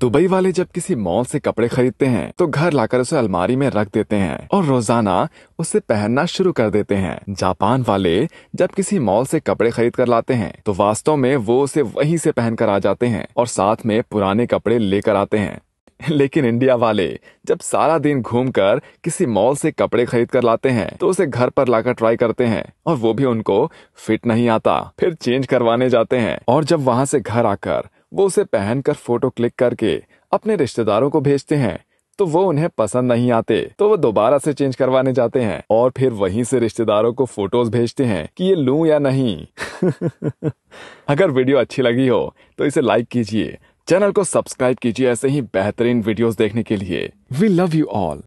Dubai वाले जब किसी मॉल से कपड़े खरीदते हैं तो घर लाकर उसे अलमारी में रख देते हैं और रोजाना उसे पहनना शुरू कर देते हैं जापान वाले जब किसी मॉल से कपड़े खरीद कर लाते हैं तो वास्तव में वो उसे वहीं से पहनकर आ जाते हैं और साथ में पुराने कपड़े लेकर आते हैं लेकिन इंडिया वाले जब सारा दिन घूमकर किसी मॉल से कपड़े खरीद कर लाते हैं तो उसे घर पर लाकर ट्राई करते हैं और वो भी उनको फिट नहीं आता फिर चेंज करवाने जाते हैं और जब वहां से घर आकर वो उसे पहनकर फोटो क्लिक करके अपने रिश्तेदारों को भेजते हैं तो वो उन्हें पसंद नहीं आते तो वो दोबारा से चेंज करवाने जाते हैं और फिर वहीं से रिश्तेदारों को फोटोज भेजते हैं कि ये लू या नहीं अगर वीडियो अच्छी लगी हो तो इसे लाइक कीजिए चैनल को सब्सक्राइब कीजिए ऐसे ही बेहतरीन वीडियोस देखने के लिए वी लव यू ऑल